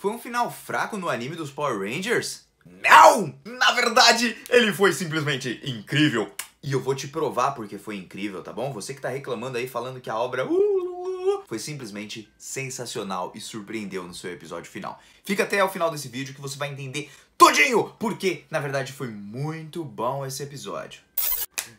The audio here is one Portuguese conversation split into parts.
Foi um final fraco no anime dos Power Rangers? Não! Na verdade, ele foi simplesmente incrível. E eu vou te provar porque foi incrível, tá bom? Você que tá reclamando aí, falando que a obra uh, uh, uh, foi simplesmente sensacional e surpreendeu no seu episódio final. Fica até o final desse vídeo que você vai entender tudinho, porque na verdade foi muito bom esse episódio.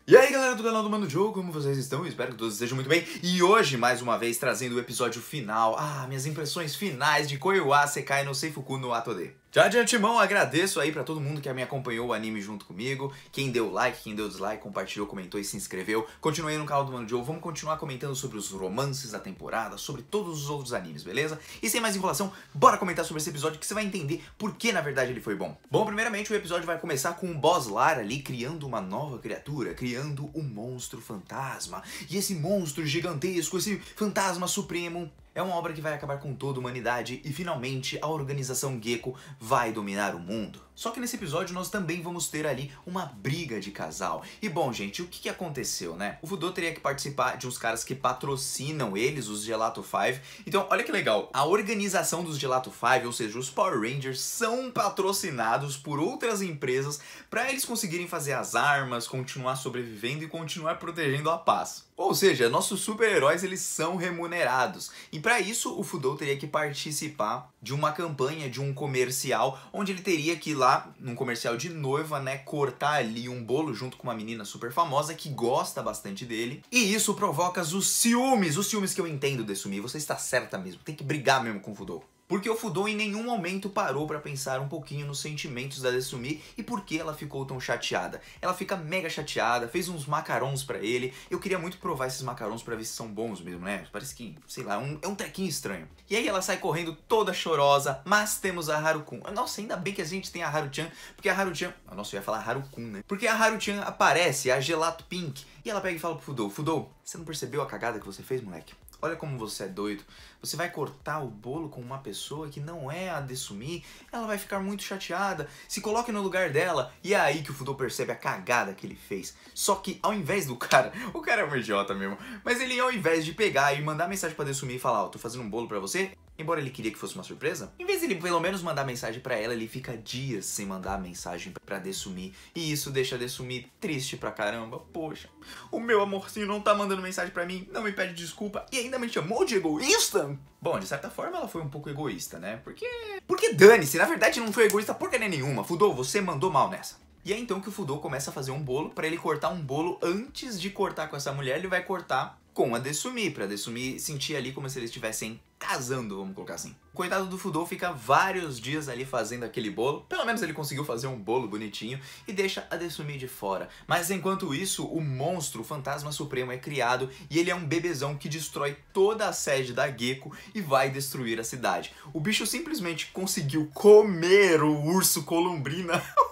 E aí galera do canal do Mano Joe, como vocês estão? espero que todos estejam muito bem. E hoje, mais uma vez, trazendo o episódio final. Ah, minhas impressões finais de Koiwa Sekai no Seifuku no Atode. Já de antemão, agradeço aí para todo mundo que me acompanhou o anime junto comigo, quem deu like, quem deu dislike, compartilhou, comentou e se inscreveu. Continue aí no canal do Mano Joe, vamos continuar comentando sobre os romances da temporada, sobre todos os outros animes, beleza? E sem mais enrolação, bora comentar sobre esse episódio que você vai entender por que na verdade ele foi bom. Bom, primeiramente o episódio vai começar com o Boss Lara ali criando uma nova criatura, criando um monstro fantasma. E esse monstro gigantesco, esse fantasma supremo, é uma obra que vai acabar com toda a humanidade e finalmente a organização Gecko vai dominar o mundo. Só que nesse episódio nós também vamos ter ali uma briga de casal. E bom, gente, o que, que aconteceu, né? O Voodoo teria que participar de uns caras que patrocinam eles, os Gelato 5. Então, olha que legal, a organização dos Gelato 5, ou seja, os Power Rangers, são patrocinados por outras empresas para eles conseguirem fazer as armas, continuar sobrevivendo e continuar protegendo a paz. Ou seja, nossos super-heróis eles são remunerados. E para isso, o Fudou teria que participar de uma campanha, de um comercial, onde ele teria que ir lá, num comercial de noiva, né, cortar ali um bolo junto com uma menina super famosa que gosta bastante dele. E isso provoca os ciúmes, os ciúmes que eu entendo, Desumi, você está certa mesmo, tem que brigar mesmo com o Fudou. Porque o Fudon em nenhum momento parou para pensar um pouquinho nos sentimentos da Desumi e por que ela ficou tão chateada. Ela fica mega chateada, fez uns macarons para ele. Eu queria muito provar esses macarons para ver se são bons mesmo, né? Parece que, sei lá, um, é um trequinho estranho. E aí ela sai correndo toda chorosa, mas temos a haru Nossa, ainda bem que a gente tem a Haru-chan, porque a Haru-chan... Nossa, eu ia falar haru né? Porque a Haru-chan aparece, a Gelato Pink, e ela pega e fala pro Fudou, Fudou, você não percebeu a cagada que você fez, moleque? Olha como você é doido. Você vai cortar o bolo com uma pessoa que não é a Desumi, ela vai ficar muito chateada. Se coloque no lugar dela. E é aí que o Fudô percebe a cagada que ele fez. Só que ao invés do cara, o cara é um idiota mesmo, mas ele ao invés de pegar e mandar mensagem pra Desumi e falar: Ó, oh, tô fazendo um bolo pra você, Embora ele queria que fosse uma surpresa, em vez de ele pelo menos mandar mensagem para ela, ele fica dias sem mandar mensagem para Desumi. E isso deixa Desumi triste pra caramba. Poxa, o meu amorzinho não tá mandando mensagem para mim, não me pede desculpa e ainda me chamou de egoísta? Bom, de certa forma ela foi um pouco egoísta, né? Porque. Porque dane-se, na verdade não foi egoísta porcaria nenhuma. Fudou, você mandou mal nessa. E é então que o Fudou começa a fazer um bolo. Para ele cortar um bolo, antes de cortar com essa mulher, ele vai cortar com a Desumi, pra Desumi sentir ali como se eles estivessem casando, vamos colocar assim. O coitado do Fudol fica vários dias ali fazendo aquele bolo, pelo menos ele conseguiu fazer um bolo bonitinho e deixa a Desumi de fora. Mas enquanto isso, o monstro, o fantasma supremo, é criado e ele é um bebezão que destrói toda a sede da Gecko e vai destruir a cidade. O bicho simplesmente conseguiu comer o urso columbrina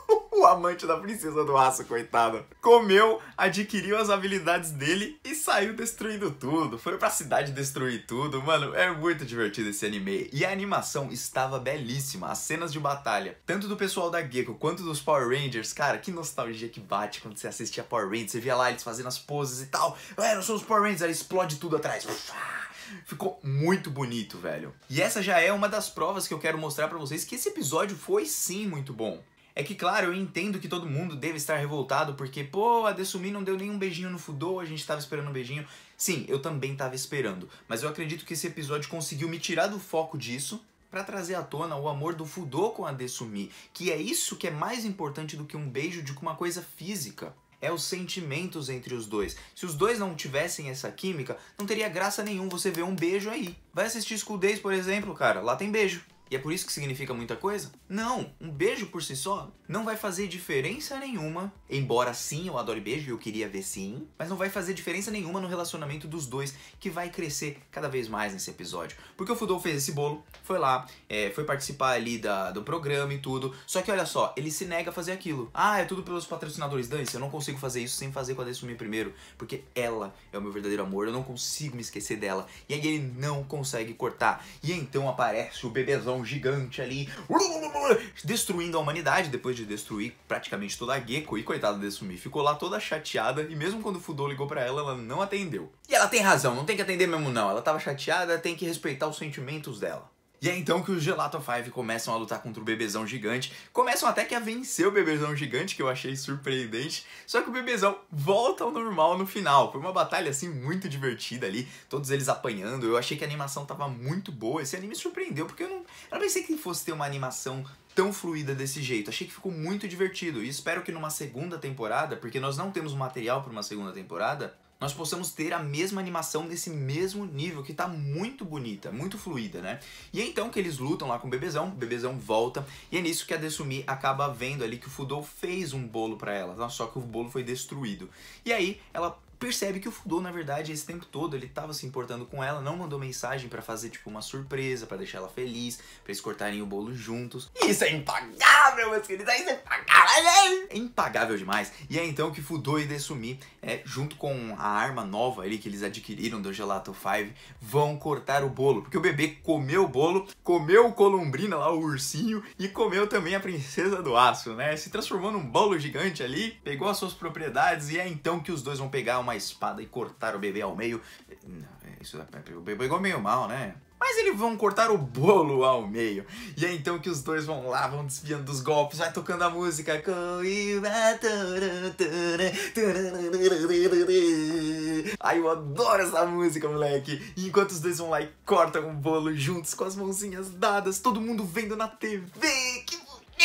amante da princesa do aço, coitada Comeu, adquiriu as habilidades dele e saiu destruindo tudo. Foi pra cidade destruir tudo. Mano, é muito divertido esse anime. E a animação estava belíssima. As cenas de batalha, tanto do pessoal da Gecko quanto dos Power Rangers, cara, que nostalgia que bate quando você assistia Power Rangers. Você via lá eles fazendo as poses e tal. Ué, não são os Power Rangers. Aí explode tudo atrás. Ficou muito bonito, velho. E essa já é uma das provas que eu quero mostrar para vocês que esse episódio foi sim muito bom. É que, claro, eu entendo que todo mundo deve estar revoltado porque, pô, a Desumi não deu nenhum beijinho no Fudô, a gente tava esperando um beijinho. Sim, eu também tava esperando, mas eu acredito que esse episódio conseguiu me tirar do foco disso para trazer à tona o amor do Fudô com a Desumi, que é isso que é mais importante do que um beijo de uma coisa física é os sentimentos entre os dois. Se os dois não tivessem essa química, não teria graça nenhum você ver um beijo aí. Vai assistir School Days, por exemplo, cara, lá tem beijo. E é por isso que significa muita coisa? Não, um beijo por si só não vai fazer diferença nenhuma. Embora sim, eu adore beijo e eu queria ver sim, mas não vai fazer diferença nenhuma no relacionamento dos dois, que vai crescer cada vez mais nesse episódio. Porque o Fudol fez esse bolo, foi lá, é, foi participar ali da, do programa e tudo. Só que olha só, ele se nega a fazer aquilo. Ah, é tudo pelos patrocinadores. Dance, eu não consigo fazer isso sem fazer com a Dance primeiro, porque ela é o meu verdadeiro amor, eu não consigo me esquecer dela. E aí ele não consegue cortar. E então aparece o bebezão dragão gigante ali, destruindo a humanidade depois de destruir praticamente toda a Gecko. E coitada de Sumi, ficou lá toda chateada. E mesmo quando o Fudô ligou para ela, ela não atendeu. E ela tem razão, não tem que atender mesmo, não. Ela tava chateada, tem que respeitar os sentimentos dela. E é então que os Gelato 5 começam a lutar contra o bebezão gigante, começam até que a vencer o bebezão gigante, que eu achei surpreendente, só que o bebezão volta ao normal no final. Foi uma batalha assim muito divertida ali, todos eles apanhando. Eu achei que a animação tava muito boa. Esse anime surpreendeu porque eu não, eu não pensei que fosse ter uma animação tão fluida desse jeito. Achei que ficou muito divertido e espero que numa segunda temporada, porque nós não temos material para uma segunda temporada, nós possamos ter a mesma animação nesse mesmo nível, que tá muito bonita, muito fluida, né? E é então que eles lutam lá com o bebezão, o bebezão volta, e é nisso que a Desumi acaba vendo ali que o Fudou fez um bolo para ela, só que o bolo foi destruído. E aí ela percebe que o Fudô, na verdade, esse tempo todo ele tava se importando com ela, não mandou mensagem para fazer tipo uma surpresa, para deixar ela feliz, para eles cortarem o bolo juntos. Isso é impagável, meus queridos, isso é impagável. É impagável demais. E é então que Fudô e Desumi, é, junto com a arma nova ali que eles adquiriram do Gelato 5, vão cortar o bolo, porque o bebê comeu o bolo, comeu o Colombrina lá, o ursinho, e comeu também a princesa do aço, né? Se transformou num bolo gigante ali, pegou as suas propriedades e é então que os dois vão pegar uma uma espada e cortar o bebê ao meio. Não, é, isso é, é, o bebê pegou meio mal, né? Mas eles vão cortar o bolo ao meio. E é então que os dois vão lá, vão desviando dos golpes, vai tocando a música. Ai, eu adoro essa música, moleque. E enquanto os dois vão lá e cortam o bolo juntos, com as mãozinhas dadas, todo mundo vendo na TV. Que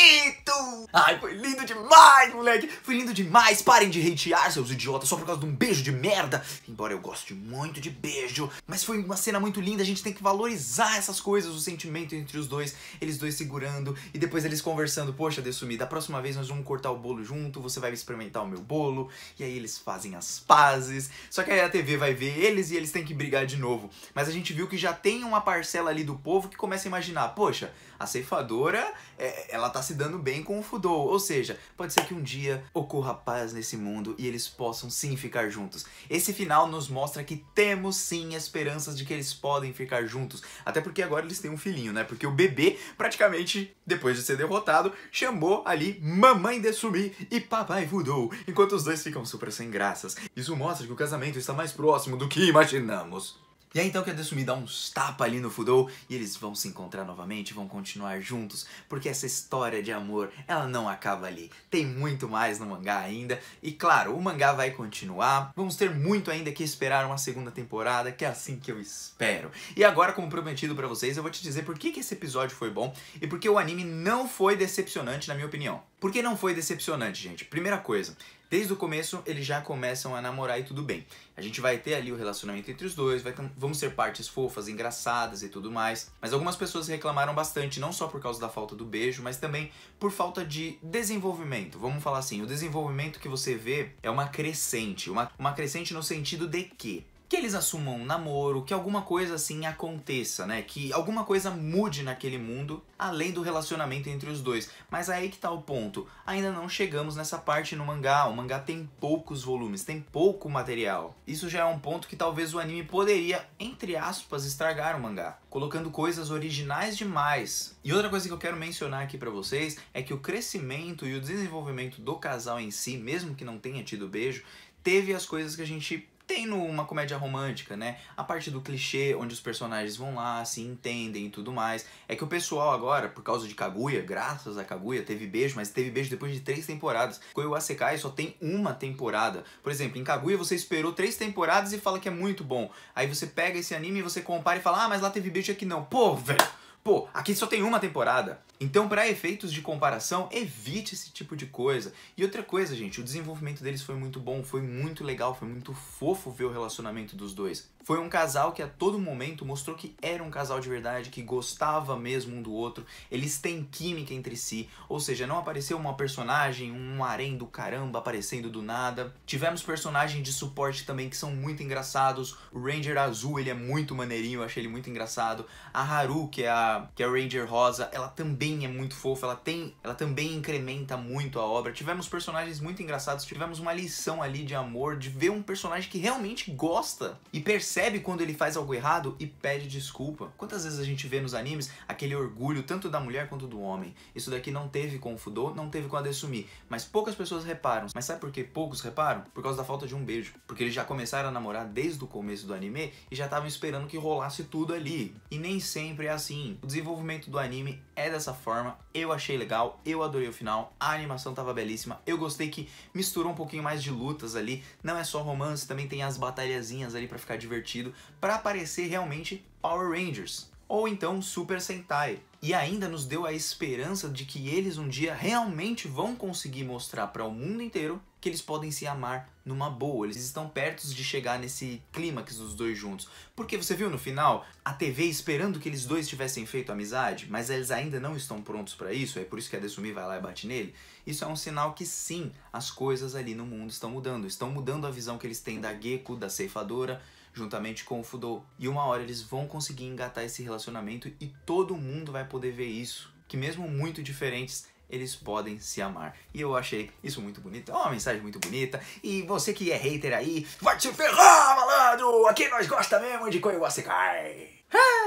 bonito! Ai, foi lindo demais, moleque! Foi lindo demais! Parem de hatear, seus idiotas, só por causa de um beijo de merda! Embora eu goste muito de beijo, mas foi uma cena muito linda, a gente tem que valorizar essas coisas, o sentimento entre os dois, eles dois segurando e depois eles conversando, poxa, Desumi, da próxima vez nós vamos cortar o bolo junto, você vai experimentar o meu bolo, e aí eles fazem as pazes, só que aí a TV vai ver eles e eles têm que brigar de novo. Mas a gente viu que já tem uma parcela ali do povo que começa a imaginar, poxa, a ceifadora, é, ela tá se se dando bem com o Fudou. Ou seja, pode ser que um dia ocorra paz nesse mundo e eles possam sim ficar juntos. Esse final nos mostra que temos sim esperanças de que eles podem ficar juntos. Até porque agora eles têm um filhinho, né? Porque o bebê, praticamente, depois de ser derrotado, chamou ali Mamãe Desumi e Papai Fudou, enquanto os dois ficam super sem graças. Isso mostra que o casamento está mais próximo do que imaginamos. E aí então que a Desumi dá uns tapa ali no Fudou e eles vão se encontrar novamente, vão continuar juntos, porque essa história de amor, ela não acaba ali. Tem muito mais no mangá ainda, e claro, o mangá vai continuar. Vamos ter muito ainda que esperar uma segunda temporada, que é assim que eu espero. E agora, como prometido para vocês, eu vou te dizer por que, que esse episódio foi bom e por que o anime não foi decepcionante, na minha opinião. Por que não foi decepcionante, gente? Primeira coisa, Desde o começo, eles já começam a namorar e tudo bem. A gente vai ter ali o relacionamento entre os dois, ter, vamos ser partes fofas, engraçadas e tudo mais. Mas algumas pessoas reclamaram bastante, não só por causa da falta do beijo, mas também por falta de desenvolvimento. Vamos falar assim, o desenvolvimento que você vê é uma crescente. Uma, uma crescente no sentido de que que eles assumam um namoro, que alguma coisa assim aconteça, né? Que alguma coisa mude naquele mundo, além do relacionamento entre os dois. Mas aí que tá o ponto. Ainda não chegamos nessa parte no mangá. O mangá tem poucos volumes, tem pouco material. Isso já é um ponto que talvez o anime poderia, entre aspas, estragar o mangá, colocando coisas originais demais. E outra coisa que eu quero mencionar aqui para vocês é que o crescimento e o desenvolvimento do casal em si, mesmo que não tenha tido beijo, teve as coisas que a gente tem numa comédia romântica, né? A parte do clichê, onde os personagens vão lá, se entendem e tudo mais. É que o pessoal agora, por causa de Kaguya, graças a Kaguya, teve beijo, mas teve beijo depois de três temporadas. Koyo Asekai só tem uma temporada. Por exemplo, em Kaguya você esperou três temporadas e fala que é muito bom. Aí você pega esse anime e você compara e fala, ah, mas lá teve beijo e aqui não. Pô, velho! Pô, aqui só tem uma temporada. Então, para efeitos de comparação, evite esse tipo de coisa. E outra coisa, gente, o desenvolvimento deles foi muito bom, foi muito legal, foi muito fofo ver o relacionamento dos dois. Foi um casal que a todo momento mostrou que era um casal de verdade, que gostava mesmo um do outro, eles têm química entre si, ou seja, não apareceu uma personagem, um harém do caramba aparecendo do nada. Tivemos personagens de suporte também que são muito engraçados. O Ranger Azul, ele é muito maneirinho, eu achei ele muito engraçado. A Haru, que é a, que é a Ranger Rosa, ela também também é muito fofa, ela tem, ela também incrementa muito a obra. Tivemos personagens muito engraçados, tivemos uma lição ali de amor, de ver um personagem que realmente gosta e percebe quando ele faz algo errado e pede desculpa. Quantas vezes a gente vê nos animes aquele orgulho tanto da mulher quanto do homem? Isso daqui não teve com o Fudo, não teve com a Desumi, mas poucas pessoas reparam. Mas sabe por que poucos reparam? Por causa da falta de um beijo, porque eles já começaram a namorar desde o começo do anime e já estavam esperando que rolasse tudo ali. E nem sempre é assim. O desenvolvimento do anime é dessa dessa forma. Eu achei legal, eu adorei o final, a animação tava belíssima. Eu gostei que misturou um pouquinho mais de lutas ali. Não é só romance, também tem as batalhazinhas ali para ficar divertido, para parecer realmente Power Rangers ou então Super Sentai e ainda nos deu a esperança de que eles um dia realmente vão conseguir mostrar para o mundo inteiro que eles podem se amar numa boa. Eles estão perto de chegar nesse clímax dos dois juntos. Porque você viu no final a TV esperando que eles dois tivessem feito amizade, mas eles ainda não estão prontos para isso, é por isso que a Desumi vai lá e bate nele. Isso é um sinal que sim, as coisas ali no mundo estão mudando, estão mudando a visão que eles têm da Gecko, da ceifadora, juntamente com o Fudou. E uma hora eles vão conseguir engatar esse relacionamento e todo mundo vai poder ver isso. Que mesmo muito diferentes, eles podem se amar. E eu achei isso muito bonito. É uma mensagem muito bonita. E você que é hater aí, vai te ferrar, malandro! Aqui nós gosta mesmo de Koiwasekai!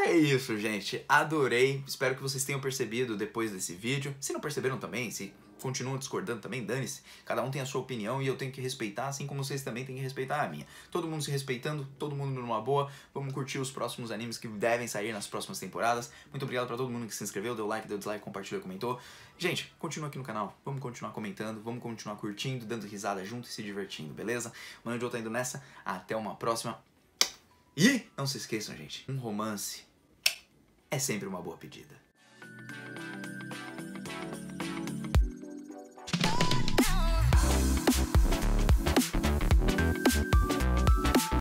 É isso, gente. Adorei. Espero que vocês tenham percebido depois desse vídeo. Se não perceberam também, se continuam discordando também, dane-se. Cada um tem a sua opinião e eu tenho que respeitar, assim como vocês também têm que respeitar a minha. Todo mundo se respeitando, todo mundo numa boa. Vamos curtir os próximos animes que devem sair nas próximas temporadas. Muito obrigado para todo mundo que se inscreveu, deu like, deu dislike, compartilhou, comentou. Gente, continua aqui no canal. Vamos continuar comentando, vamos continuar curtindo, dando risada junto e se divertindo, beleza? Mano Joe tá indo nessa. Até uma próxima. E não se esqueçam, gente, um romance é sempre uma boa pedida.